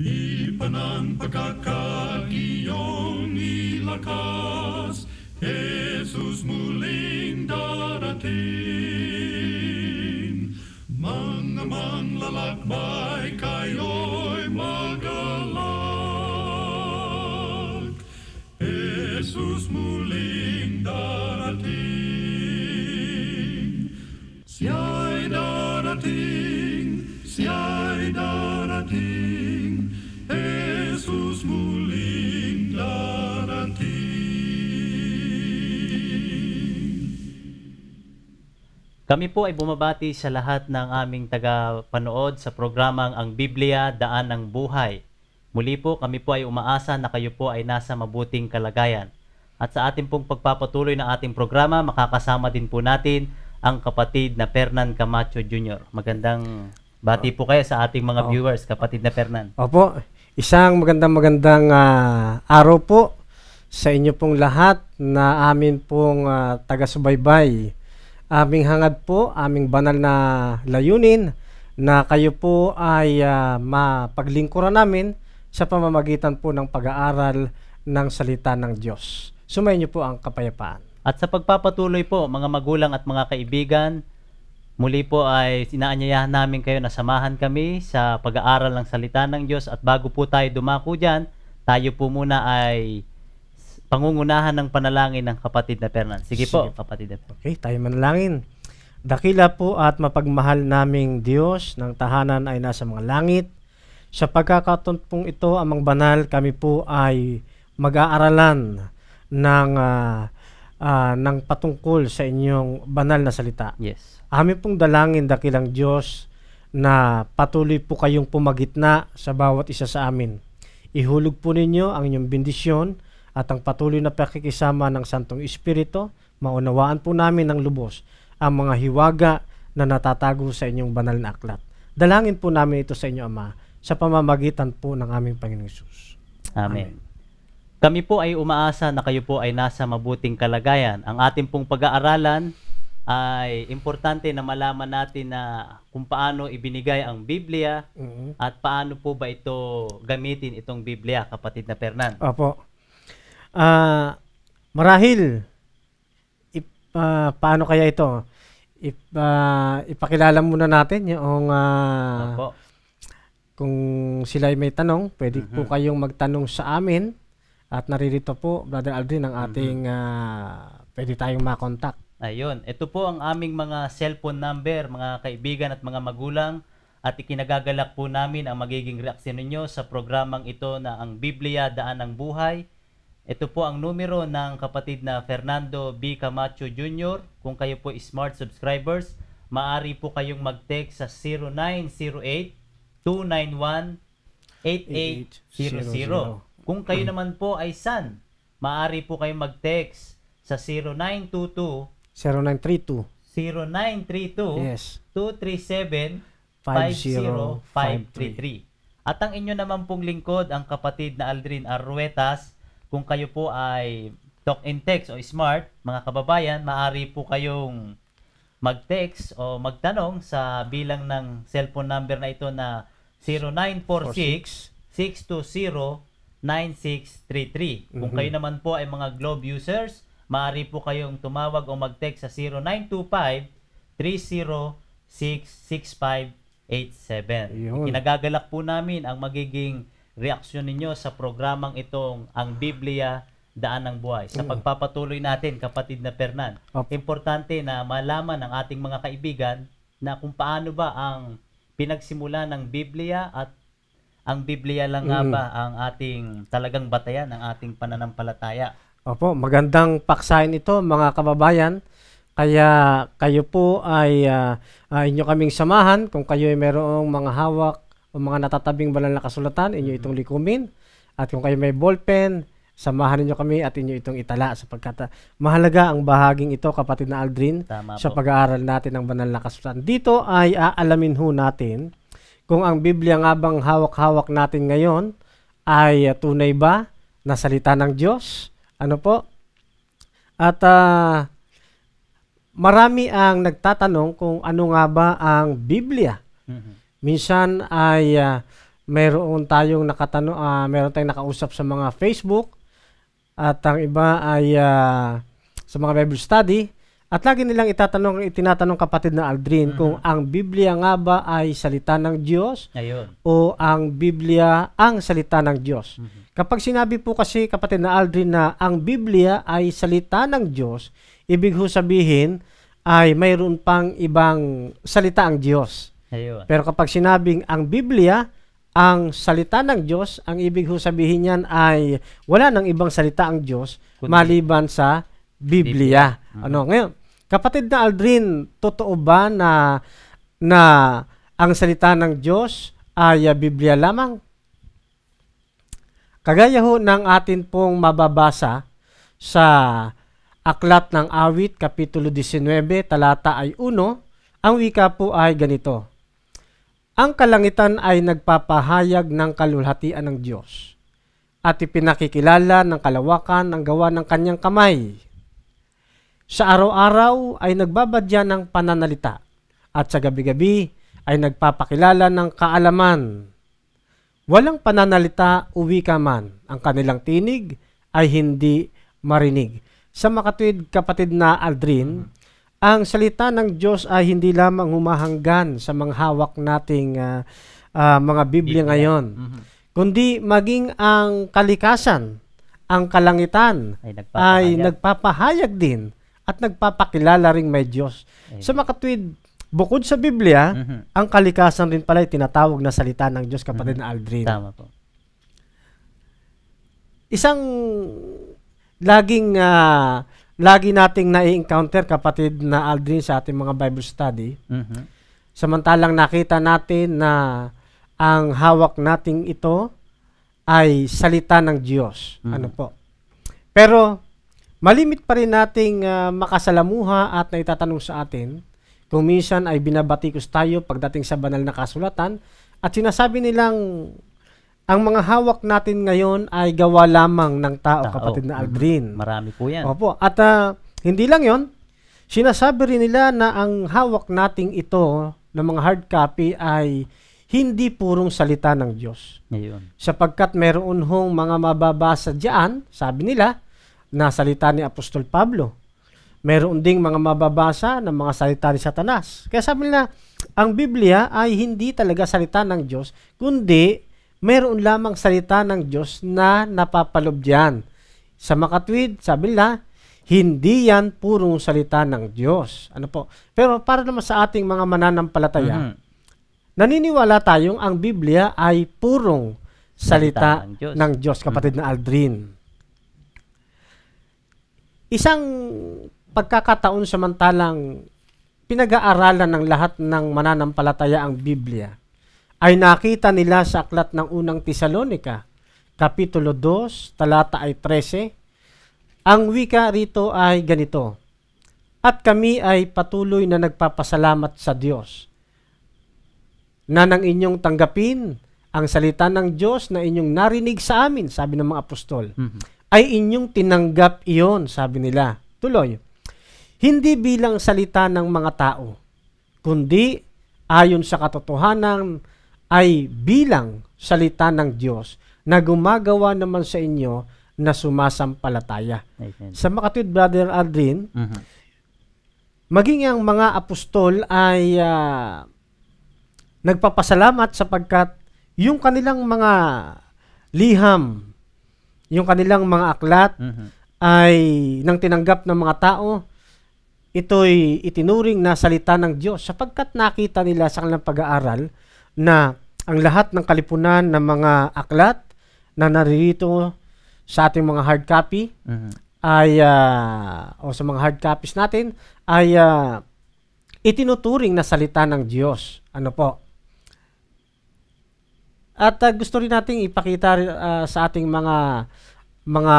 Iba ng pagkakaiyong ilakas, Jesus muling darating. Mga manlalakbay kayo Kami po ay bumabati sa lahat ng aming taga-panood sa programang Ang Biblia, Daan ng Buhay. Muli po kami po ay umaasa na kayo po ay nasa mabuting kalagayan. At sa ating pong pagpapatuloy ng ating programa, makakasama din po natin ang kapatid na Fernan Camacho Jr. Magandang bati po kayo sa ating mga oh. viewers, kapatid na Fernan. Opo, isang magandang magandang uh, araw po sa inyo pong lahat na amin pong uh, taga-subaybay Aming hangad po, aming banal na layunin na kayo po ay uh, mapaglingkuran namin sa pamamagitan po ng pag-aaral ng salita ng Diyos. Sumayin niyo po ang kapayapaan. At sa pagpapatuloy po, mga magulang at mga kaibigan, muli po ay inaanyayahan namin kayo na samahan kami sa pag-aaral ng salita ng Diyos at bago po tayo dumako dyan, tayo po muna ay pangungunahan ng panalangin ng kapatid na Fernan. Sige, Sige po, kapatid na Fernan. Okay, tayo manalangin. Dakila po at mapagmahal naming Diyos ng tahanan ay nasa mga langit. Sa pagkakatuntong ito, amang banal, kami po ay mag-aaralan ng uh, uh, ng patungkol sa inyong banal na salita. Yes. Amin pong dalangin dakilang Diyos na patuloy po kayong pumagitna sa bawat isa sa amin. Ihulog po ninyo ang inyong bendisyon at ang patuloy na pakikisama ng Santong Espiritu, maunawaan po namin ng lubos ang mga hiwaga na natatago sa inyong banal na aklat. Dalangin po namin ito sa inyo, Ama, sa pamamagitan po ng aming Panginoon Isus. Amen. Amen. Kami po ay umaasa na kayo po ay nasa mabuting kalagayan. Ang ating pong pag-aaralan ay importante na malaman natin na kung paano ibinigay ang Biblia mm-hmm. at paano po ba ito gamitin itong Biblia, kapatid na Fernand. Opo. Uh, marahil, if, uh, ah, paano kaya ito? If, uh, ah, ipakilala muna natin yung uh, kung sila ay may tanong, pwede mm-hmm. po mhm. kayong magtanong sa amin at naririto po, Brother Aldrin, ang ating mm-hmm. uh, pwede tayong makontakt. Ayun, ito po ang aming mga cellphone number, mga kaibigan at mga magulang at ikinagagalak po namin ang magiging reaksyon ninyo sa programang ito na ang Biblia Daan ng Buhay ito po ang numero ng kapatid na Fernando B. Camacho Jr. Kung kayo po smart subscribers, maari po kayong mag-text sa 0908-291-8800. Kung kayo naman po ay son, maari po kayong mag-text sa 0922 0932 0932 yes. 237 50533. At ang inyo naman pong lingkod, ang kapatid na Aldrin Arruetas, kung kayo po ay talk and text o smart, mga kababayan, maaari po kayong mag-text o magtanong sa bilang ng cellphone number na ito na 0946 620 9633. Kung mhm. kayo naman po ay mga Globe users, maaari po kayong tumawag o mag-text sa 0925 306 6587. Kinagagalak po namin ang magiging reaksyon ninyo sa programang itong Ang Biblia Daan ng Buhay. Sa mm. pagpapatuloy natin, kapatid na Fernan, importante na malaman ng ating mga kaibigan na kung paano ba ang pinagsimula ng Biblia at ang Biblia lang nga mm. ba ang ating talagang batayan, ang ating pananampalataya. Opo, magandang paksain ito mga kababayan. Kaya kayo po ay uh, uh, inyo kaming samahan kung kayo ay merong mga hawak o mga natatabing banal na kasulatan, inyo mm-hmm. itong likumin. At kung kayo may ballpen, samahan niyo kami at inyo itong itala sapagkat ah, mahalaga ang bahaging ito kapatid na Aldrin Tama sa po. pag-aaral natin ng banal na kasulatan. Dito ay aalamin ho natin kung ang Biblia nga bang hawak-hawak natin ngayon ay ah, tunay ba na salita ng Diyos? Ano po? At uh, marami ang nagtatanong kung ano nga ba ang Biblia. Mm-hmm. Minsan ay uh, mayroon tayong nakatanong, uh, ah, mayroon tayong nakausap sa mga Facebook at ang iba ay uh, sa mga Bible study. At lagi nilang itatanong, itinatanong kapatid na Aldrin mm-hmm. kung ang Biblia nga ba ay salita ng Diyos Ayun. o ang Biblia ang salita ng Diyos. Mm-hmm. Kapag sinabi po kasi kapatid na Aldrin na ang Biblia ay salita ng Diyos, ibig ho sabihin ay mayroon pang ibang salita ang Diyos. Ayun. Pero kapag sinabing ang Biblia, ang salita ng Diyos, ang ibig ho sabihin niyan ay wala nang ibang salita ang Diyos Kundi. maliban sa Biblia. Biblia. Ano ngayon? Kapatid na Aldrin, totoo ba na na ang salita ng Diyos ay uh, Biblia lamang? Kagaya ho ng atin pong mababasa sa Aklat ng Awit, Kapitulo 19, talata ay 1, ang wika po ay ganito. Ang kalangitan ay nagpapahayag ng kalulhatian ng Diyos at ipinakikilala ng kalawakan ang gawa ng kanyang kamay. Sa araw-araw ay nagbabadya ng pananalita at sa gabi-gabi ay nagpapakilala ng kaalaman. Walang pananalita uwi ka man, ang kanilang tinig ay hindi marinig. Sa makatwid kapatid na Aldrin, ang salita ng Diyos ay hindi lamang humahanggan sa mga hawak nating uh, uh, mga Biblia ngayon, mm-hmm. kundi maging ang kalikasan, ang kalangitan ay nagpapahayag, ay nagpapahayag din at nagpapakilala ring may Diyos. Amen. Sa makatwid, bukod sa Biblia, mm-hmm. ang kalikasan rin pala ay tinatawag na salita ng Diyos, kapatid mm-hmm. na Aldrin. Tama po. Isang laging uh, lagi nating nai-encounter kapatid na Aldrin sa ating mga Bible study. Mm-hmm. Samantalang nakita natin na ang hawak nating ito ay salita ng Diyos. Mm-hmm. Ano po? Pero malimit pa rin nating uh, makasalamuha at naitatanong sa atin kung minsan ay binabatikos tayo pagdating sa banal na kasulatan at sinasabi nilang ang mga hawak natin ngayon ay gawa lamang ng tao, tao. kapatid na mm-hmm. Aldrin. Marami po yan. Opo. At uh, hindi lang yon sinasabi rin nila na ang hawak nating ito ng mga hard copy ay hindi purong salita ng Diyos. Ngayon. Sapagkat meron hong mga mababasa diyan, sabi nila, na salita ni Apostol Pablo. Meron ding mga mababasa ng mga salita ni Satanas. Kaya sabi nila, ang Biblia ay hindi talaga salita ng Diyos, kundi Meron lamang salita ng Diyos na napapalubyan. Sa makatwid, sabi nila, hindi yan purong salita ng Diyos. Ano po? Pero para naman sa ating mga mananampalataya, mm-hmm. naniniwala tayong ang Biblia ay purong salita, salita ng, Diyos. ng Diyos, kapatid mm-hmm. na mhm. Aldrin. Isang pagkakataon samantalang pinag-aaralan ng lahat ng mananampalataya ang Biblia, ay nakita nila sa aklat ng unang Tesalonika, Kapitulo 2, talata ay 13. Ang wika rito ay ganito, At kami ay patuloy na nagpapasalamat sa Diyos na nang inyong tanggapin ang salita ng Diyos na inyong narinig sa amin, sabi ng mga apostol, mm-hmm. ay inyong tinanggap iyon, sabi nila. Tuloy, hindi bilang salita ng mga tao, kundi ayon sa katotohanan ng ay bilang salita ng Diyos na gumagawa naman sa inyo na sumasampalataya. Amen. Sa makatid, Brother Aldrin, uh-huh. maging ang mga apostol ay uh, nagpapasalamat sapagkat yung kanilang mga liham, yung kanilang mga aklat mm-hmm. ay nang tinanggap ng mga tao, ito'y itinuring na salita ng Diyos sapagkat nakita nila sa kanilang pag-aaral na ang lahat ng kalipunan ng mga aklat na narito sa ating mga hard copy mm-hmm. ay uh, o sa mga hard copies natin ay uh, itinuturing na salita ng Diyos. Ano po? At uh, gusto rin nating ipakita uh, sa ating mga mga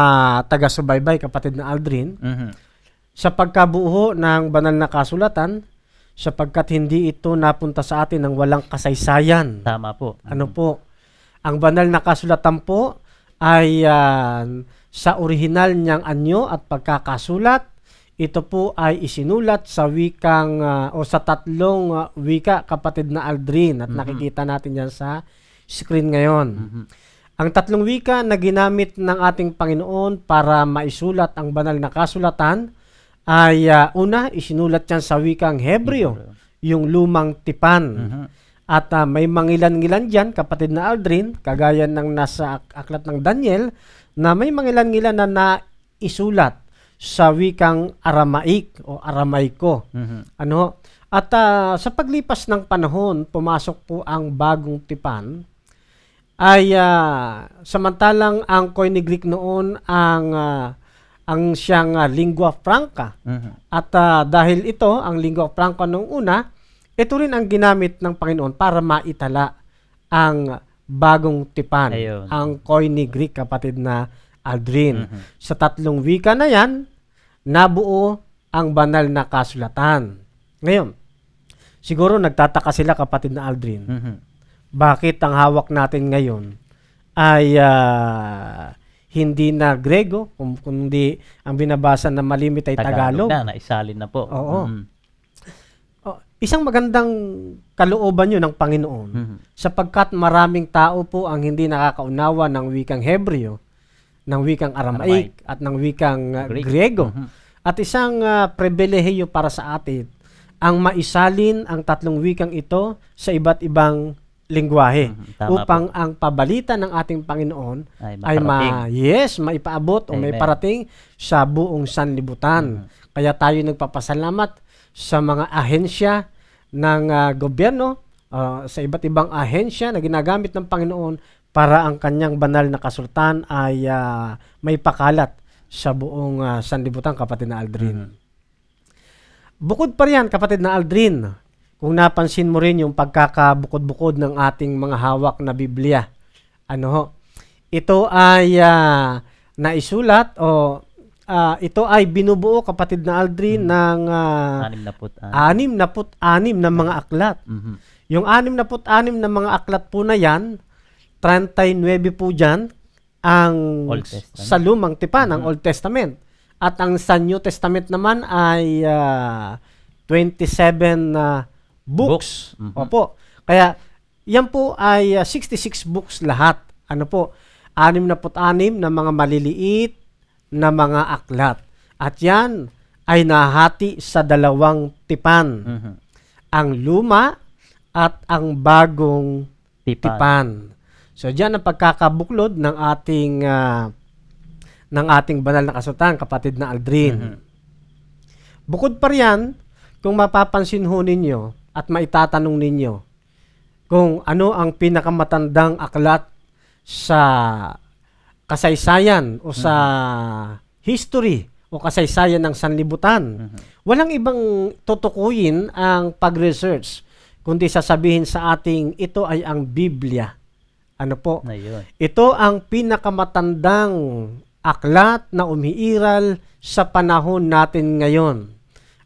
taga-subaybay kapatid na Aldrin mm-hmm. sa pagkabuo ng banal na kasulatan sapagkat hindi ito napunta sa atin ng walang kasaysayan. Tama po. Ano po? Ang banal na kasulatan po ay uh, sa orihinal niyang anyo at pagkakasulat, ito po ay isinulat sa wikang uh, o sa tatlong uh, wika kapatid na Aldrin at mm-hmm. nakikita natin diyan sa screen ngayon. Mm-hmm. Ang tatlong wika na ginamit ng ating Panginoon para maisulat ang banal na kasulatan ay uh, una isinulat yan sa wikang Hebreo, yung lumang tipan. Uh-huh. At uh, may mangilan-ngilan diyan kapatid na Aldrin, kagaya ng nasa aklat ng Daniel na may mangilan-ngilan na naisulat sa wikang Aramaik o Aramaiko. Uh-huh. Ano? At uh, sa paglipas ng panahon, pumasok po ang bagong tipan ay uh, samantalang ang Koine Greek noon ang uh, ang siyang uh, lingua franca. Mm-hmm. At uh, dahil ito, ang lingua franca nung una, ito rin ang ginamit ng Panginoon para maitala ang bagong tipan, Ayun. ang koine Greek kapatid na Aldrin. Mm-hmm. Sa tatlong wika na yan, nabuo ang banal na kasulatan. Ngayon, siguro nagtataka sila kapatid na Aldrin. Mm-hmm. Bakit ang hawak natin ngayon ay uh, hindi na Grego, kundi ang binabasa na malimit ay Tagalog. Tagalog na, naisalin na po. Oo. Mm. Mm-hmm. O, oh, isang magandang kalooban yun ng Panginoon mm-hmm. sapagkat maraming tao po ang hindi nakakaunawa ng wikang Hebreo, ng wikang Aramaic, at ng wikang uh, Greek. Grego. Mm-hmm. At isang uh, pribilehiyo para sa atin ang maisalin ang tatlong wikang ito sa iba't ibang lingwahe mm-hmm. upang po. ang pabalita ng ating Panginoon ay, ay ma yes maipaabot Amen. o may parating sa buong sanlibutan. Mm-hmm. Kaya tayo nagpapasalamat sa mga ahensya ng uh, gobyerno uh, sa iba't ibang ahensya na ginagamit ng Panginoon para ang kanyang banal na kasultan ay uh, may pakalat sa buong uh, sanlibutan kapatid na Aldrin. Mm-hmm. Bukod pa riyan kapatid na Aldrin, kung napansin mo rin yung pagkakabukod-bukod ng ating mga hawak na Biblia. Ano ho? Ito ay uh, naisulat o uh, ito ay binubuo kapatid na Aldrin mm-hmm. ng uh, ah, 66 na mga aklat. Mm-hmm. Yung 66 na mga aklat po na yan, 39 po dyan ang sa lumang tipan, mm-hmm. ang Old Testament. At ang sa New Testament naman ay uh, 27 na uh, books. books. Mm-hmm. Opo. Kaya yan po ay uh, 66 books lahat. Ano po? 66 na mga maliliit na mga aklat. At yan ay nahati sa dalawang tipan. Mm-hmm. Ang luma at ang bagong tipan. tipan. So diyan ang pagkakabuklod ng ating uh, ng ating banal na kasutan, kapatid na Aldrin. Mm-hmm. Bukod pa riyan, kung mapapansin ho ninyo, at maitatanong ninyo kung ano ang pinakamatandang aklat sa kasaysayan o sa mm-hmm. history o kasaysayan ng sanlibutan. Mm-hmm. Walang ibang tutukuyin ang pag-research kundi sasabihin sa ating ito ay ang Biblia. Ano po? Ayun. Ito ang pinakamatandang aklat na umiiral sa panahon natin ngayon.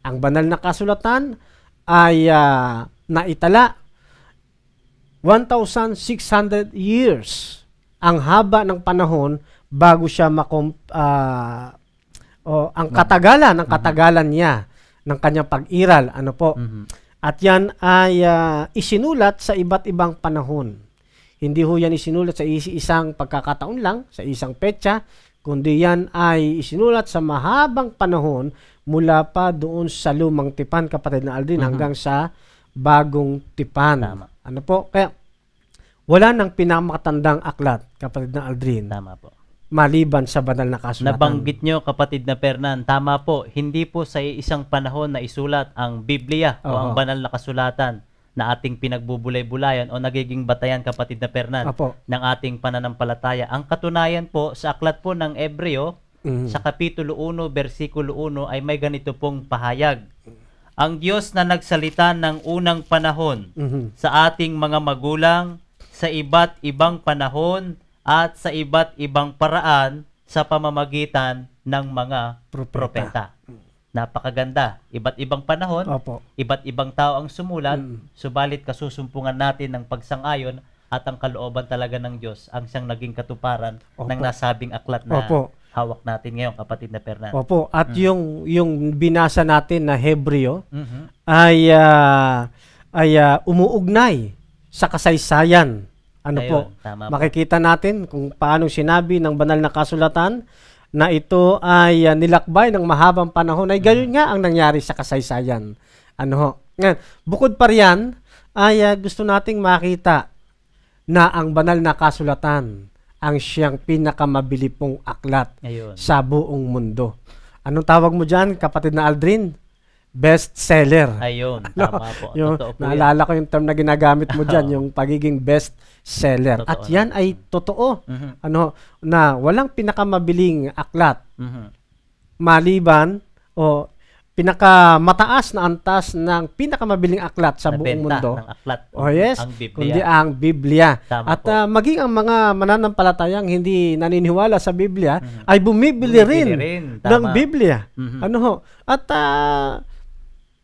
Ang banal na kasulatan ay uh, naitala 1,600 years ang haba ng panahon bago siya makom uh, o ang katagalan ng mhm. katagalan niya ng kanyang pag-iral ano po mhm. at yan ay uh, isinulat sa iba't ibang panahon hindi ho yan isinulat sa isang pagkakataon lang sa isang petsa kundi yan ay isinulat sa mahabang panahon mula pa doon sa lumang tipan kapatid na Aldrin mm-hmm. hanggang sa bagong tipan. Tama. Ano po? Kaya wala nang pinamakatandang aklat kapatid na Aldrin. Tama po. Maliban sa banal na kasulatan. Nabanggit nyo kapatid na Pernan, tama po, hindi po sa isang panahon na isulat ang Biblia Oo. o ang banal na kasulatan na ating pinagbubulay-bulayan o nagiging batayan kapatid na Pernan Apo. ng ating pananampalataya. Ang katunayan po sa aklat po ng Ebreo, Mm-hmm. sa Kapitulo 1, versikulo 1 ay may ganito pong pahayag. Ang Diyos na nagsalita ng unang panahon mm-hmm. sa ating mga magulang sa iba't ibang panahon at sa iba't ibang paraan sa pamamagitan ng mga propeta. propeta. Napakaganda. Iba't ibang panahon, Opo. iba't ibang tao ang sumulat, mm. subalit kasusumpungan natin ng pagsang-ayon at ang kalooban talaga ng Diyos ang siyang naging katuparan Opo. ng nasabing aklat na Opo hawak natin ngayon, kapatid na Fernando. Opo, at mm. yung yung binasa natin na Hebreo mm-hmm. ay uh, ay uh, umuugnay sa kasaysayan. Ano Ayun, po? Tama makikita natin kung paano sinabi ng banal na kasulatan na ito ay uh, nilakbay ng mahabang panahon ay gayon mm-hmm. nga ang nangyari sa kasaysayan. Ano ho? Ngayon, bukod pa riyan ay uh, gusto nating makita na ang banal na kasulatan ang siyang pinakamabili pong aklat Ayun. sa buong mundo. Anong tawag mo dyan, kapatid na Aldrin? best seller. Ayun, ano, tama po. Yung, totoo po naalala yan. ko yung term na ginagamit mo diyan, yung pagiging best seller. Totoo At yan na. ay totoo. Mm-hmm. Ano na walang pinakamabiling aklat. Mm-hmm. Maliban o pinakamataas na antas ng pinakamabiling aklat sa buong mundo. Ng aklat. Oh yes, ang Biblia. kundi ang Biblia. Tama At uh, maging ang mga mananampalatayang hindi naniniwala sa Biblia mm-hmm. ay bumibili, bumibili rin, rin. ng Biblia. Mm-hmm. Ano ho? At uh,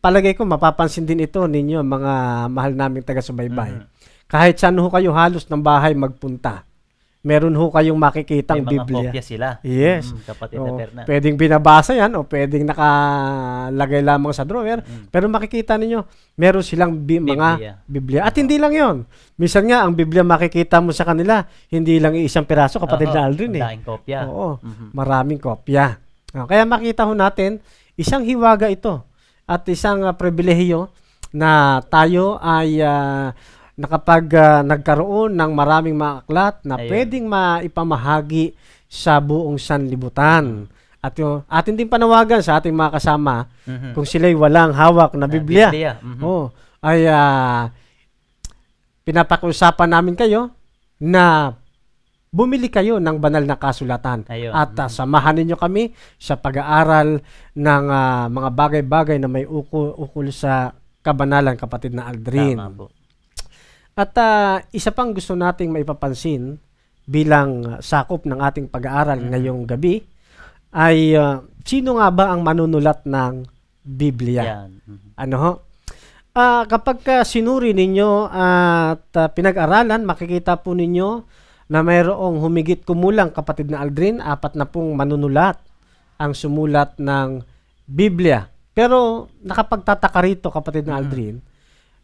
palagay ko mapapansin din ito ninyo mga mahal naming taga-subaybay. Mm-hmm. Kahit saan ho kayo halos ng bahay magpunta meron ho kayong makikitang May mga kopya sila. Yes. Mm, kapatid o, na Pwedeng binabasa yan o pwedeng nakalagay lamang sa drawer. Mm. Pero makikita ninyo, meron silang bi- mga Biblia. At hindi lang yon. Minsan nga, ang Biblia makikita mo sa kanila, hindi lang isang piraso, kapatid oh, na Aldrin eh. Maraming kopya. Oo, mm-hmm. maraming kopya. Ah, kaya makita ho natin, isang hiwaga ito at isang uh, pribilehiyo na tayo ay uh, na kapag uh, ah, nagkaroon ng maraming mga aklat na Ayun. pwedeng maipamahagi sa buong sanlibutan. At yung, atin din panawagan sa ating mga kasama mm-hmm. kung sila'y walang hawak na Biblia. Na Biblia. Mm-hmm. Oh, ay uh, pinapakiusapan namin kayo na bumili kayo ng banal na kasulatan Ayun. at uh, samahan ninyo kami sa pag-aaral ng uh, mga bagay-bagay na may ukol, ukol sa kabanalan kapatid na Aldrin. Tama po. At uh, isa pang gusto nating maipapansin bilang sakop ng ating pag-aaral mm-hmm. ngayong gabi ay uh, sino nga ba ang manunulat ng Biblia? Mm-hmm. Ano ho? Uh, kapag uh, sinuri ninyo at uh, pinag-aralan, makikita po ninyo na mayroong humigit kumulang kapatid na Aldrin, apat na pong manunulat ang sumulat ng Biblia. Pero nakapagtataka rito kapatid na mm-hmm. Aldrin,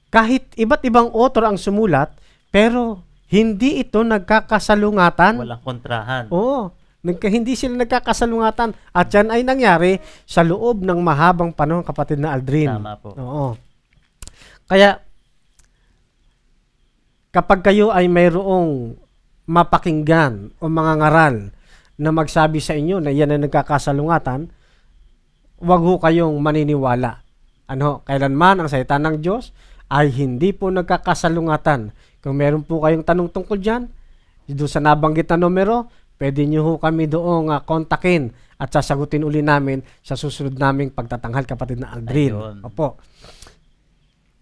kahit iba't ibang author ang sumulat, pero hindi ito nagkakasalungatan. Walang kontrahan. Oo. Nagka, hindi sila nagkakasalungatan. At yan ay nangyari sa loob ng mahabang panahon, kapatid na Aldrin. Tama po. Oo. Kaya, kapag kayo ay mayroong mapakinggan o mga ngaral na magsabi sa inyo na yan ay nagkakasalungatan, huwag ho kayong maniniwala. Ano, kailanman ang salita ng Diyos ay hindi po nagkakasalungatan. Kung meron po kayong tanong tungkol dyan, doon sa nabanggit na numero, pwede nyo ho kami doong uh, ah, kontakin at sasagutin uli namin sa susunod naming pagtatanghal, kapatid na Aldrin. Opo.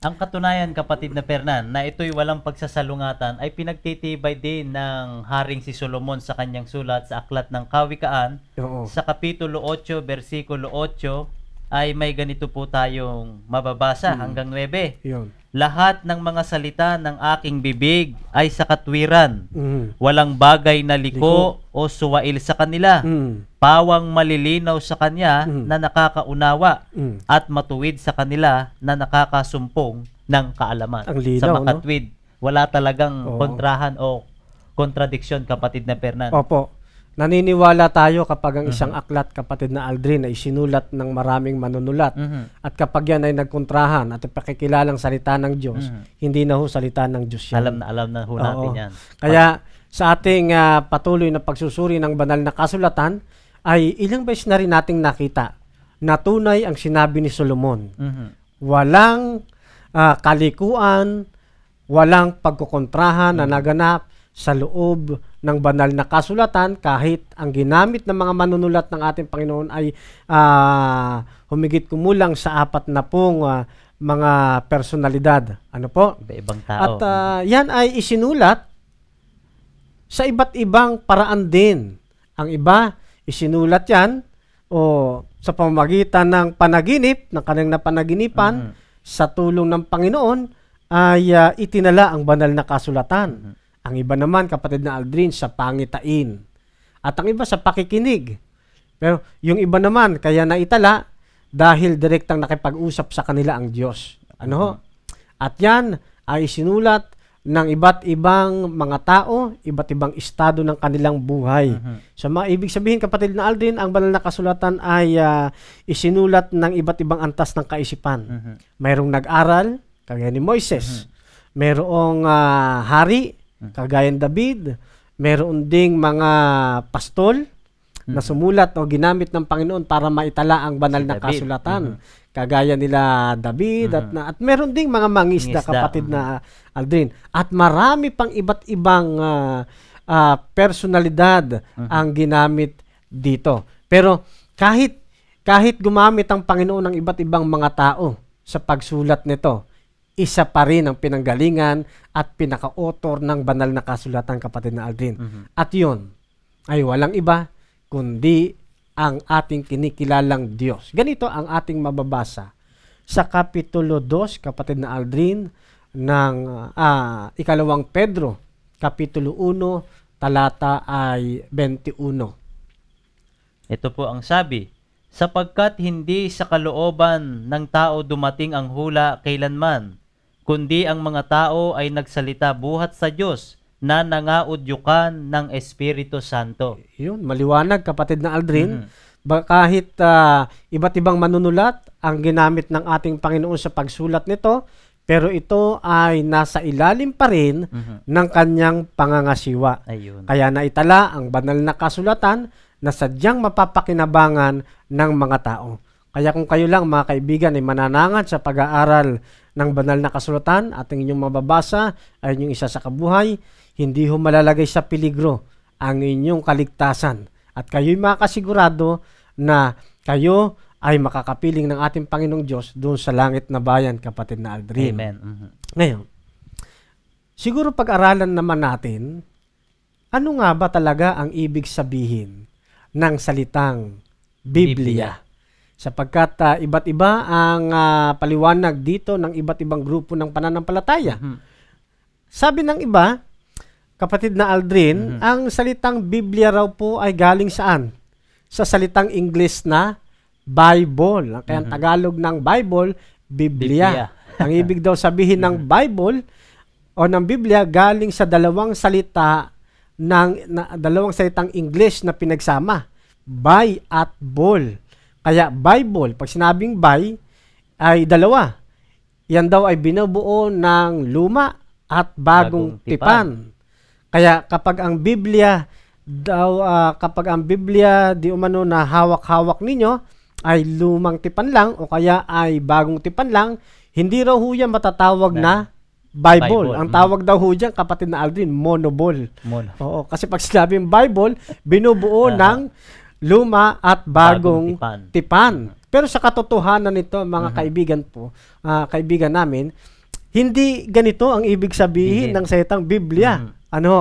Ang katunayan, kapatid na Pernan, na ito'y walang pagsasalungatan ay pinagtitibay din ng Haring si Solomon sa kanyang sulat sa Aklat ng Kawikaan Oo. sa Kapitulo 8, versikulo 8 ay may ganito po tayong mababasa hmm. hanggang 9. Yun. Lahat ng mga salita ng aking bibig ay sa katwiran. Mm. Walang bagay na liko, liko o suwail sa kanila. Mm. Pawang malilinaw sa kanya mm. na nakakaunawa mm. at matuwid sa kanila na nakakasumpong ng kaalaman. Ang linaw, sa makatwid, no? wala talagang Oo. kontrahan o kontradiksyon, kapatid na Fernan. Opo. Naniniwala tayo kapag ang mhm. isang aklat, kapatid na Aldrin, ay sinulat ng maraming manunulat Mhm. at kapag yan ay nagkontrahan at pakikilalang salita ng Diyos, mhm. hindi na ho salita ng Diyos yan. Alam na alam na ho natin Oo. yan. Kaya sa ating ah, patuloy na pagsusuri ng banal na kasulatan ay ilang beses na rin nating nakita na tunay ang sinabi ni Solomon. Mhm. Walang ah, kalikuan, walang pagkukontrahan na mhm. naganap sa loob ng banal na kasulatan kahit ang ginamit ng mga manunulat ng ating Panginoon ay uh, humigit kumulang sa apat na pong uh, ah, mga personalidad. Ano po? Iba-ibang tao. At uh, yan ay isinulat sa iba't ibang paraan din. Ang iba, isinulat yan o sa pamamagitan ng panaginip, ng kanilang napanaginipan, mm-hmm. sa tulong ng Panginoon, ay uh, itinala ang banal na kasulatan. Mm-hmm. Ang iba naman, kapatid na Aldrin, sa pangitain. At ang iba sa pakikinig. Pero yung iba naman, kaya naitala dahil direktang nakipag-usap sa kanila ang Diyos. Ano? At yan ay sinulat ng iba't ibang mga tao, iba't ibang estado ng kanilang buhay. Uh-huh. So maibig sabihin kapatid na Aldrin, ang banal na kasulatan ay uh, isinulat ng iba't ibang antas ng kaisipan. Uh-huh. Mayroong nag-aral, kagaya ni Moises. Uh-huh. Mayroong uh, hari, Mm. Kagaya ng David, meron ding mga pastol mm-hmm. na sumulat o ginamit ng Panginoon para maitala ang banal si na kasulatan. Mm-hmm. Kagaya nila David mm-hmm. at na, at meron ding mga mangisda, mangisda. kapatid mm-hmm. na ah, Aldrin. At marami pang iba't ibang uh, uh, personalidad mm-hmm. ang ginamit dito. Pero kahit kahit gumamit ang Panginoon ng iba't ibang mga tao sa pagsulat nito, isa pa rin ang pinanggalingan at pinaka-author ng banal na kasulatan kapatid na Aldrin. Mm-hmm. At yon ay walang iba kundi ang ating kinikilalang Diyos. Ganito ang ating mababasa sa Kapitulo 2, kapatid na Aldrin, ng uh, ikalawang Pedro, Kapitulo 1, talata ay 21. Ito po ang sabi, sapagkat hindi sa kalooban ng tao dumating ang hula kailanman, kundi ang mga tao ay nagsalita buhat sa Diyos na nangaodyukan ng Espiritu Santo. Yun, maliwanag kapatid na Aldrin. Mm-hmm. Ba- kahit uh, iba't ibang manunulat ang ginamit ng ating Panginoon sa pagsulat nito, pero ito ay nasa ilalim pa rin mm-hmm. ng kanyang pangangasiwa. Ayun. Kaya naitala ang banal na kasulatan na sadyang mapapakinabangan ng mga tao. Kaya kung kayo lang mga kaibigan ay mananangan sa pag-aaral ng banal na kasulatan at ang inyong mababasa ay inyong isa sa kabuhay, hindi ho malalagay sa peligro ang inyong kaligtasan. At kayo'y makasigurado na kayo ay makakapiling ng ating Panginoong Diyos doon sa langit na bayan, kapatid na Aldrin. Amen. Mm-hmm. Ngayon, siguro pag-aralan naman natin, ano nga ba talaga ang ibig sabihin ng salitang Biblia? Biblia sapagkat uh, iba't iba ang uh, paliwanag dito ng iba't ibang grupo ng pananampalataya. Mm-hmm. Sabi ng iba, kapatid na Aldrin, mm-hmm. ang salitang Biblia raw po ay galing saan? Sa salitang English na Bible. Kaya ang mm-hmm. Tagalog ng Bible, Biblia. Biblia. ang ibig daw sabihin mm-hmm. ng mhm. Bible o ng Biblia galing sa dalawang salita ng na, dalawang salitang English na pinagsama, by at ball. Kaya Bible, pag sinabing Bi, ay dalawa. Yan daw ay binubuo ng luma at bagong, bagong tipan. Kaya kapag ang Biblia daw uh, kapag ang Biblia di umano na hawak-hawak ninyo ay lumang tipan lang o kaya ay bagong tipan lang, hindi raw ho yan matatawag na, na Bible. Bible. Ang tawag hmm. daw ho dyan, kapatid na Aldrin, monobol. Mono. Oo, kasi pag sinabing Bible, binubuo ng luma at bagong, bagong tipan. tipan. Mm-hmm. Pero sa katotohanan nito, mga uh-huh. kaibigan po, uh, kaibigan namin, hindi ganito ang ibig sabihin hindi. ng setang Biblia. Uh-huh. Ano?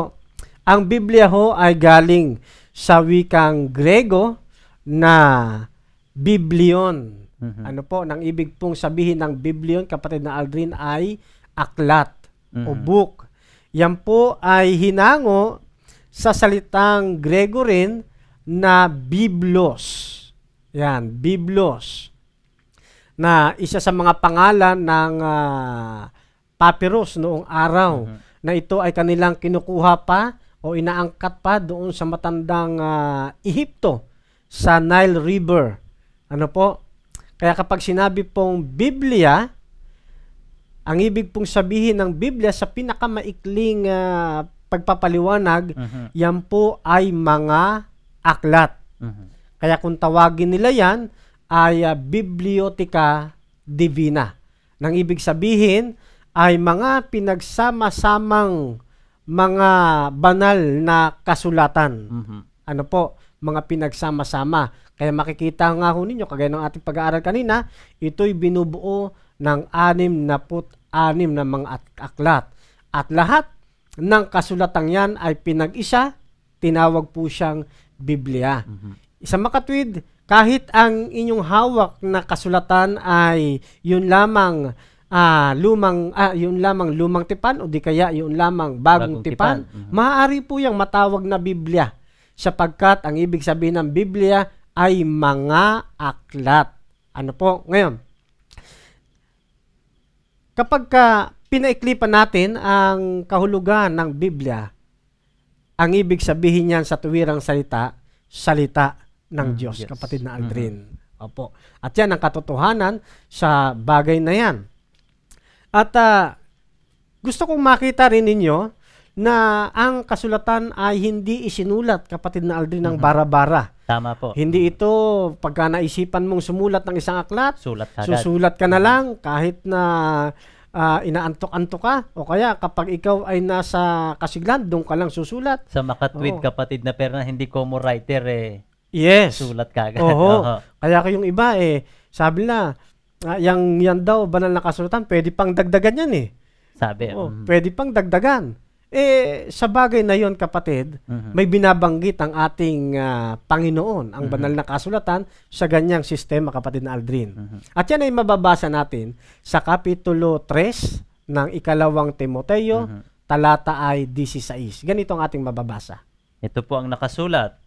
Ang Biblia ho ay galing sa wikang Grego na Biblion. Uh-huh. Ano po, nang ibig pong sabihin ng Biblion, kapatid na Aldrin, ay aklat uh-huh. o book. Yan po ay hinango sa salitang Grego rin na Biblos. Yan, Biblos. Na isa sa mga pangalan ng uh, papyrus noong araw uh-huh. na ito ay kanilang kinukuha pa o inaangkat pa doon sa matandang uh, Ehipto sa Nile River. Ano po? Kaya kapag sinabi pong Biblia, ang ibig pong sabihin ng Biblia sa pinakamaikling uh, ah, pagpapaliwanag, uh-huh. yan po ay mga aklat. Mm-hmm. Kaya kung tawagin nila yan ay uh, Biblioteca Divina. Nang ibig sabihin ay mga pinagsama-samang mga banal na kasulatan. Mm-hmm. Ano po? Mga pinagsama-sama. Kaya makikita nga ho ninyo, kagaya ng ating pag-aaral kanina, ito'y binubuo ng anim na put anim na mga aklat. At lahat ng kasulatang yan ay pinag-isa, tinawag po siyang Biblia. Mm-hmm. Isa makatwid, kahit ang inyong hawak na kasulatan ay yun lamang ah, lumang ah, yun lamang lumang tipan o di kaya yun lamang bagong, bagong tipan, tipan. Mm-hmm. maaari po yang matawag na Biblia sapagkat ang ibig sabihin ng Biblia ay mga aklat. Ano po? Ngayon, kapag ka pinaikli natin ang kahulugan ng Biblia, ang ibig sabihin niyan sa tuwirang salita, salita ng mm, Diyos, yes. kapatid na Aldrin. Mm-hmm. Opo. At yan ang katotohanan sa bagay na yan. At uh, gusto kong makita rin ninyo na ang kasulatan ay hindi isinulat, kapatid na Aldrin, ng mm-hmm. bara-bara. Tama po. Hindi mm-hmm. ito, pagka naisipan mong sumulat ng isang aklat, sulat agad. susulat ka na mm-hmm. lang kahit na uh, inaantok-antok ka o kaya kapag ikaw ay nasa Kasiglan, doon ka lang susulat. Sa makatweet Oo. kapatid na pero na hindi ko mo writer eh. Yes. Sulat ka agad. Oo. Oo. Kaya kayong iba eh, sabi na, uh, yang yan daw banal na kasulatan, pwede pang dagdagan yan eh. Sabi. Oo, mm. Pwede pang dagdagan. Eh, sa bagay na yon kapatid, uh-huh. may binabanggit ang ating uh, Panginoon, ang uh-huh. banal na kasulatan sa ganyang sistema, kapatid na Aldrin. Uh-huh. At yan ay mababasa natin sa Kapitulo 3 ng ikalawang Timoteo, uh-huh. talata ay 16. Ganito ang ating mababasa. Ito po ang nakasulat.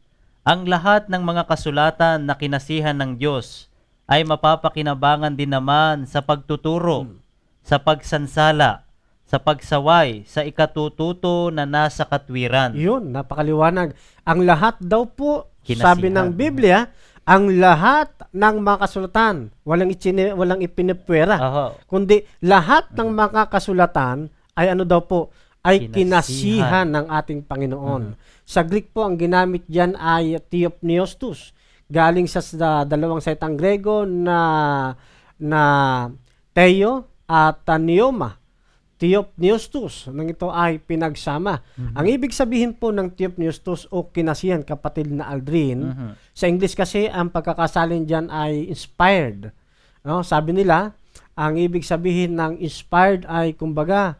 Ang lahat ng mga kasulatan na kinasihan ng Diyos ay mapapakinabangan din naman sa pagtuturo, hmm. sa pagsansala, sa pagsaway sa ikatututo na nasa katwiran. Yun, napakaliwanag. Ang lahat daw po, Kinasihan. sabi ng Biblia, ang lahat ng mga kasulatan, walang, itine, walang ipinipwera, Aha. kundi lahat ng mga kasulatan ay ano daw po, ay kinasihan, kinasihan ng ating Panginoon. uh Sa Greek po, ang ginamit diyan ay theopneustus. Galing sa, sa dalawang saitang Grego na na Teo at uh, Neoma Theopneustus nang ito ay pinagsama. Mm-hmm. Ang ibig sabihin po ng Theopneustus o kinasihan kapatid na Aldrin, mm-hmm. sa English kasi ang pagkakasalin diyan ay inspired. No, sabi nila, ang ibig sabihin ng inspired ay kumbaga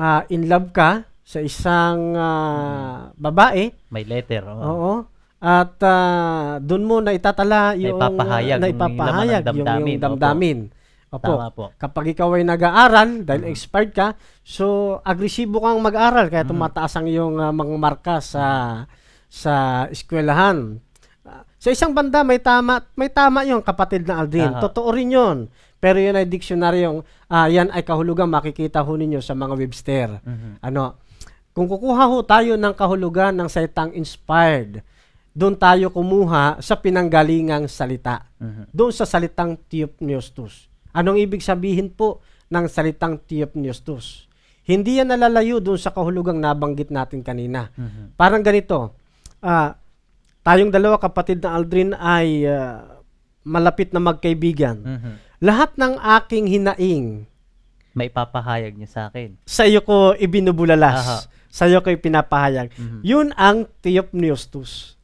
uh, in love ka sa isang uh, babae, may letter. Oh. Oo. At uh, ah, doon mo na itatala yung na ipapahayag, na ipapahayag yung, yung damdamin. Yung, yung damdamin. Opo. Tama po. Kapag ikaw ay nag-aaral, dahil mm-hmm. expired ka, so agresibo kang mag-aral kaya tumataas ang iyong uh, mga marka sa sa eskwelahan. Uh, sa isang banda may tama may tama 'yon kapatid na Aldrin. Uh-huh. Totoo rin 'yon. Pero 'yun ay dictionary yung uh, ah, 'yan ay kahulugan makikita ho ninyo sa mga Webster. Mm-hmm. Ano? Kung kukuha ho tayo ng kahulugan ng salitang inspired, doon tayo kumuha sa pinanggalingang salita. Mm-hmm. Doon sa salitang Theopneustus. Anong ibig sabihin po ng salitang theopneustos? Hindi yan nalalayo doon sa kahulugang nabanggit natin kanina. Mm-hmm. Parang ganito, uh, tayong dalawa kapatid na Aldrin ay uh, malapit na magkaibigan. Mm-hmm. Lahat ng aking hinaing, may papahayag niya sa akin. Sa iyo ko ibinubulalas. Aha. Sa iyo ko ipinapahayag. Mm-hmm. Yun ang theopneustos.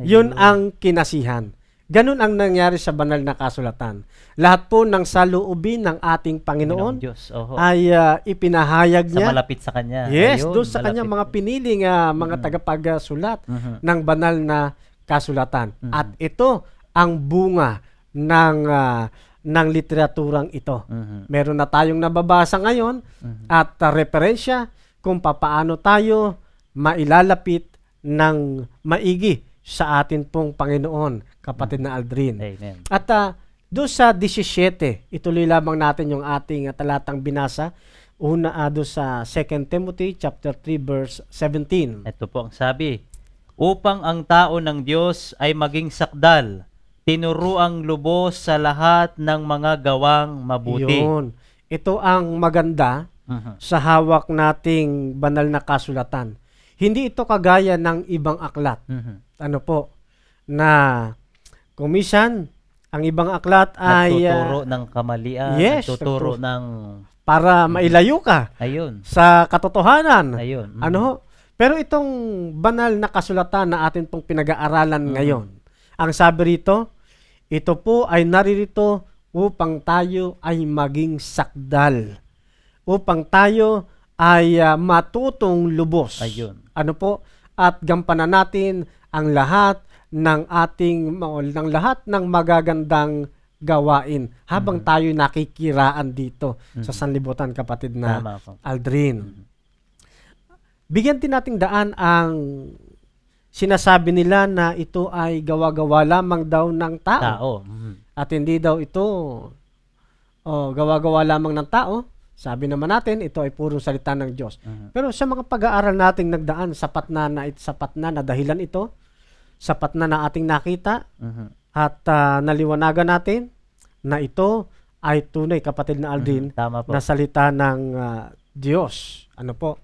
Yun ang kinasihan. Ganun ang nangyari sa banal na kasulatan. Lahat po ng saluubin ng ating Panginoon Diyos, ay uh, ipinahayag niya. Sa malapit sa Kanya. Yes, Ayun, doon sa Kanya mga piniling uh, mga mm-hmm. tagapagsulat mm-hmm. ng banal na kasulatan. Mm-hmm. At ito ang bunga ng uh, ng literaturang ito. Mm-hmm. Meron na tayong nababasa ngayon mm-hmm. at uh, referensya kung papaano tayo mailalapit ng maigi sa atin pong Panginoon, kapatid na Aldrin. Amen. At uh, doon sa 17, ituloy lamang natin yung ating uh, talatang binasa. Una uh, doon sa 2 Timothy chapter 3 verse 17. Ito po ang sabi, upang ang tao ng Diyos ay maging sakdal, tinuruang lubos sa lahat ng mga gawang mabuti. Yun. Ito ang maganda uh-huh. sa hawak nating banal na kasulatan. Hindi ito kagaya ng ibang aklat. Uh-huh ano po na commission, ang ibang aklat ay ah, tuturo uh, ng kamalian, yes, tuturo ng para mm-hmm. mailayo ka Ayun. sa katotohanan. Ayun. Mm. Ano? Pero itong banal na kasulatan na atin pong pinag-aaralan mm. ngayon, ang sabi rito, ito po ay naririto upang tayo ay maging sakdal. Upang tayo ay uh, matutong lubos. Ayun. Ano po? At gampanan natin ang lahat ng ating ng lahat ng magagandang gawain habang mm-hmm. tayo nakikiraan dito mm-hmm. sa sanlibutan kapatid na Aldrin. Mm-hmm. Bigyan din nating daan ang sinasabi nila na ito ay gawa-gawa lamang daw ng tao. tao. Mm-hmm. At hindi daw ito oh, gawa-gawa lamang ng tao. Sabi naman natin, ito ay purong salita ng Diyos. Mm-hmm. Pero sa mga pag-aaral nating nagdaan, sapat na, na sapat na na dahilan ito sapat na na ating nakita uh-huh. at uh, naliwanagan natin na ito ay tunay kapatid na Aldrin uh-huh. na salita ng uh, Diyos. Ano po?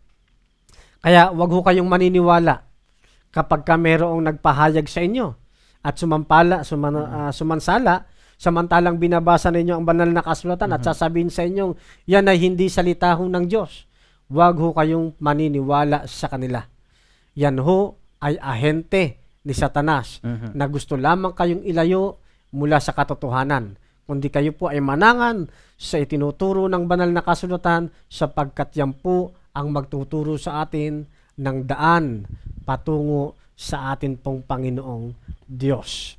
Kaya wag ho kayong maniniwala kapag ka merong nagpahayag sa inyo at sumampala, suman, uh mm-hmm. ah, sumansala, samantalang binabasa ninyo ang banal na kasulatan uh-huh. at sasabihin sa inyong yan ay hindi salita ho ng Diyos. Wag ho kayong maniniwala sa kanila. Yan ho ay ahente ni Satanas mm-hmm. na gusto lamang kayong ilayo mula sa katotohanan, kundi kayo po ay manangan sa itinuturo ng banal na kasulatan sapagkat yan po ang magtuturo sa atin ng daan patungo sa atin pong Panginoong Diyos.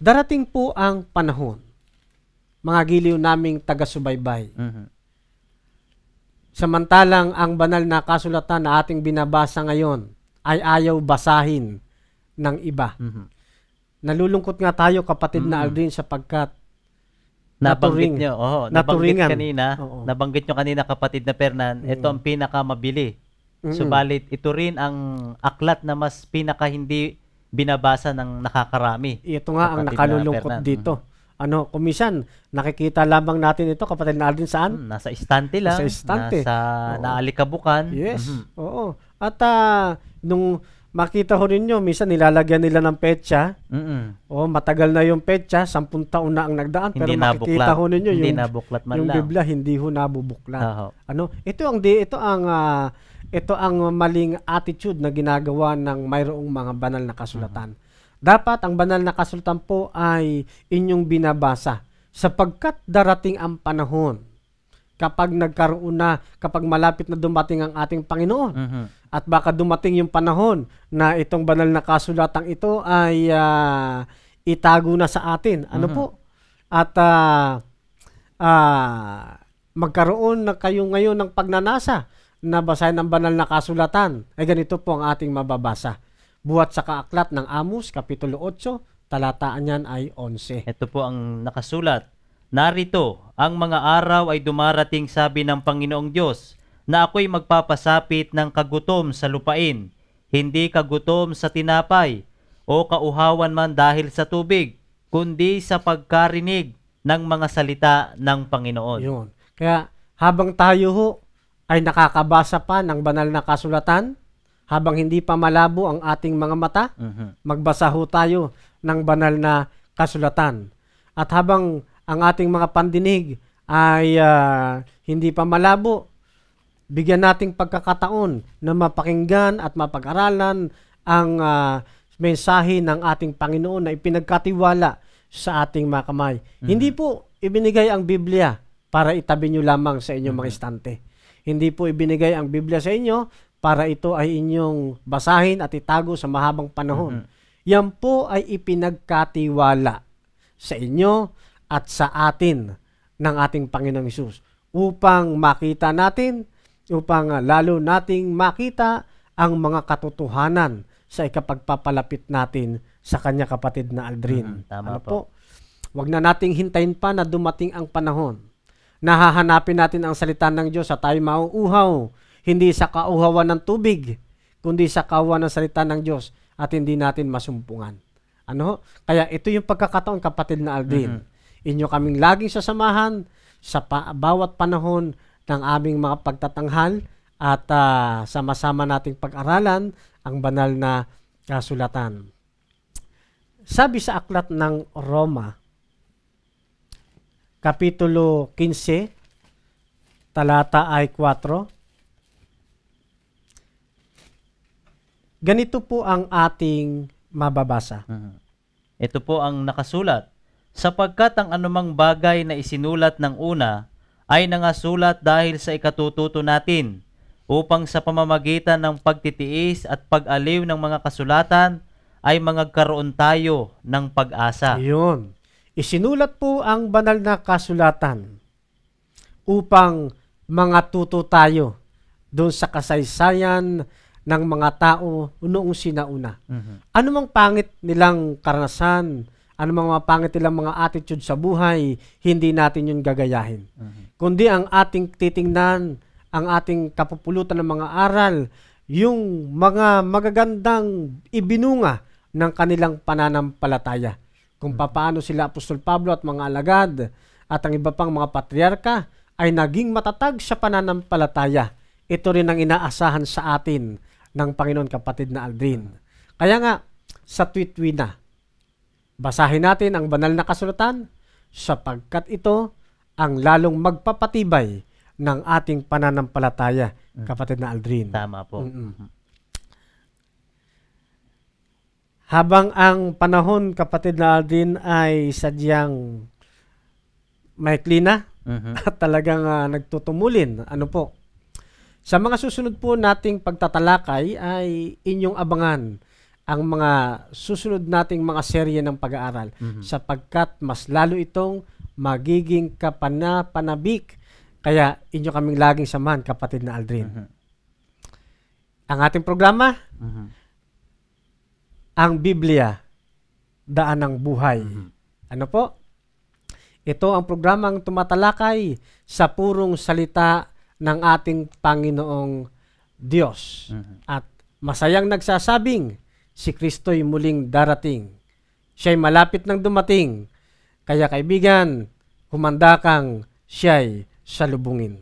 Darating po ang panahon, mga giliw naming taga-subaybay. Mm-hmm. Samantalang ang banal na kasulatan na ating binabasa ngayon ay ayaw basahin ng iba. Mm-hmm. Nalulungkot nga tayo kapatid mm-hmm. na mhm. Aldrin sapagkat nabanggit niyo, oh, nabanggit kanina, oo. nabanggit niyo kanina kapatid na Pernan, mm-hmm. ito ang pinakamabili. Mm-hmm. Subalit ito rin ang aklat na mas pinaka hindi binabasa ng nakakarami. Ito nga ang nakalulungkot na dito. Mm-hmm. Ano, komisyon, nakikita lamang natin ito kapatid na Aldrin saan? Mm, nasa istante lang. Nasa istante. Nasa oo. naalikabukan. Yes. Mm-hmm. Oo. At uh, nung makita ho ninyo, minsan nilalagyan nila ng petsa. Mm-mm. O oh, matagal na yung petsa, sampung taon na ang nagdaan. Hindi pero makikita nabuklat. ho ninyo hindi yung, nabuklat man yung lang. Biblia, hindi ho nabubuklat. Aho. Ano? Ito ang, di, ito ang uh, ito ang maling attitude na ginagawa ng mayroong mga banal na kasulatan. Uh-huh. Dapat ang banal na kasulatan po ay inyong binabasa sapagkat darating ang panahon kapag nagkaroon na, kapag malapit na dumating ang ating Panginoon. Mm-hmm. At baka dumating yung panahon na itong banal na kasulatang ito ay uh, itago na sa atin. Ano mm-hmm. po? At uh, uh, magkaroon na kayo ngayon ng pagnanasa na basahin ang banal na kasulatan. Ay eh, ganito po ang ating mababasa. Buhat sa kaaklat ng Amos, Kapitulo 8, talataan niyan ay 11. Ito po ang nakasulat Narito, ang mga araw ay dumarating sabi ng Panginoong Diyos na ako'y magpapasapit ng kagutom sa lupain, hindi kagutom sa tinapay o kauhawan man dahil sa tubig, kundi sa pagkarinig ng mga salita ng Panginoon. Yun. Kaya habang tayo ho ay nakakabasa pa ng banal na kasulatan, habang hindi pa malabo ang ating mga mata, mm-hmm. magbasa ho tayo ng banal na kasulatan. At habang ang ating mga pandinig ay uh, hindi pa malabo. Bigyan nating pagkakataon na mapakinggan at mapag-aralan ang uh, mensahe ng ating Panginoon na ipinagkatiwala sa ating mga kamay. Mm-hmm. Hindi po ibinigay ang Biblia para itabi nyo lamang sa inyong mm-hmm. mga istante. Hindi po ibinigay ang Biblia sa inyo para ito ay inyong basahin at itago sa mahabang panahon. Mm-hmm. Yan po ay ipinagkatiwala sa inyo at sa atin ng ating Panginoong Isus upang makita natin, upang ah, lalo nating makita ang mga katotohanan sa ikapagpapalapit natin sa kanya kapatid na Aldrin. Mm, ano po? po? Huwag na nating hintayin pa na dumating ang panahon. Nahahanapin natin ang salita ng Diyos sa tayo mauuhaw, hindi sa kauhawan ng tubig, kundi sa kauhawan ng salita ng Diyos at hindi natin masumpungan. Ano? Kaya ito yung pagkakataon kapatid na Aldrin. Mm-hmm Inyo kaming laging sasamahan sa pa- bawat panahon ng aming mga pagtatanghal at uh, sama-sama nating pag-aralan ang banal na kasulatan. Sabi sa aklat ng Roma, Kapitulo 15, talata ay 4. Ganito po ang ating mababasa. Uh-huh. Ito po ang nakasulat sapagkat ang anumang bagay na isinulat ng una ay nangasulat dahil sa ikatututo natin upang sa pamamagitan ng pagtitiis at pag-aliw ng mga kasulatan ay magkaroon tayo ng pag-asa. Yun. Isinulat po ang banal na kasulatan upang mga tuto tayo doon sa kasaysayan ng mga tao noong sinauna. Mm-hmm. Ano mang pangit nilang karanasan, ano mga pangit nilang mga attitude sa buhay, hindi natin yun gagayahin. Uh-huh. Kundi ang ating titingnan, ang ating kapupulutan ng mga aral, yung mga magagandang ibinunga ng kanilang pananampalataya. Kung mm-hmm. paano sila Apostol Pablo at mga alagad at ang iba pang mga patriarka ay naging matatag sa pananampalataya. Ito rin ang inaasahan sa atin ng Panginoon kapatid na Aldrin. Mm-hmm. Kaya nga, sa tweet na, Basahin natin ang banal na kasulatan sapagkat ito ang lalong magpapatibay ng ating pananampalataya, mm. kapatid na Aldrin. Tama po. Mm-mm. Habang ang panahon, kapatid na Aldrin, ay sadyang maikli na mm-hmm. at talagang uh, nagtutumulin. Ano po? Sa mga susunod po nating pagtatalakay ay inyong abangan ang mga susunod nating mga serye ng pag-aaral mm-hmm. sapagkat mas lalo itong magiging kapanapanabik. Kaya inyo kaming laging samahan, kapatid na Aldrin. Mm-hmm. Ang ating programa, mm-hmm. ang Biblia, daan ng buhay. Mm-hmm. Ano po? Ito ang programang tumatalakay sa purong salita ng ating Panginoong Diyos. Mm-hmm. At masayang nagsasabing, si Kristo'y muling darating. Siya'y malapit nang dumating. Kaya kaibigan, humanda kang siya'y salubungin.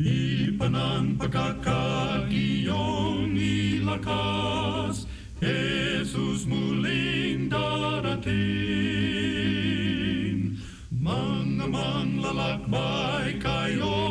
Ipanan pagkakat iyong nilakas, Jesus muling darating. Mga manlalakbay kayo